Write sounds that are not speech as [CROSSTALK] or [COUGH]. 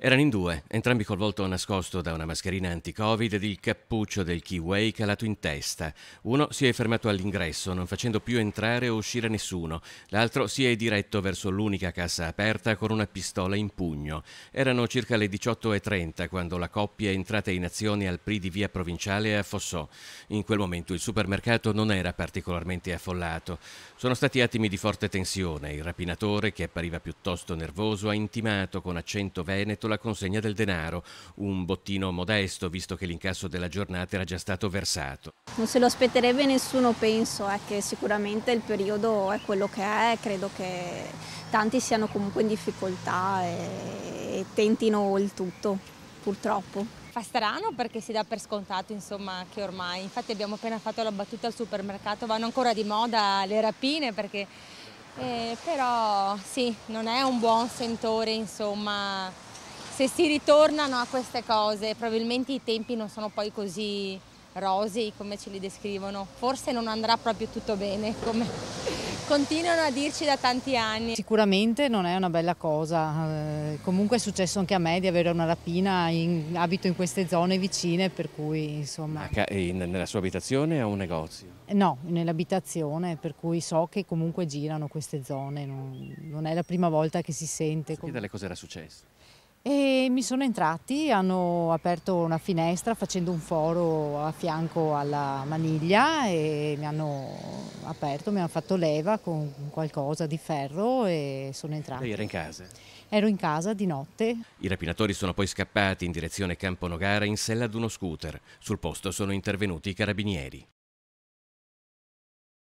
Erano in due, entrambi col volto nascosto da una mascherina anti-covid ed il cappuccio del Kiway calato in testa. Uno si è fermato all'ingresso, non facendo più entrare o uscire nessuno. L'altro si è diretto verso l'unica cassa aperta con una pistola in pugno. Erano circa le 18.30 quando la coppia è entrata in azione al PRI di via provinciale a Fossò. In quel momento il supermercato non era particolarmente affollato. Sono stati attimi di forte tensione. Il rapinatore, che appariva piuttosto nervoso, ha intimato con accento veneto la consegna del denaro, un bottino modesto visto che l'incasso della giornata era già stato versato. Non se lo aspetterebbe nessuno penso, è eh, che sicuramente il periodo è quello che è, credo che tanti siano comunque in difficoltà e, e tentino il tutto purtroppo fa strano perché si dà per scontato insomma che ormai infatti abbiamo appena fatto la battuta al supermercato vanno ancora di moda le rapine perché eh, però sì non è un buon sentore insomma se si ritornano a queste cose, probabilmente i tempi non sono poi così rosei come ce li descrivono, forse non andrà proprio tutto bene come [LAUGHS] continuano a dirci da tanti anni. Sicuramente non è una bella cosa, eh, comunque è successo anche a me di avere una rapina, in, abito in queste zone vicine per cui insomma... In, nella sua abitazione o un negozio? No, nell'abitazione per cui so che comunque girano queste zone, non, non è la prima volta che si sente. Si delle cose era successo? E mi sono entrati, hanno aperto una finestra facendo un foro a fianco alla maniglia e mi hanno aperto, mi hanno fatto leva con qualcosa di ferro e sono entrati. Lei era in casa? Ero in casa di notte. I rapinatori sono poi scappati in direzione Campo Nogara in sella ad uno scooter. Sul posto sono intervenuti i carabinieri.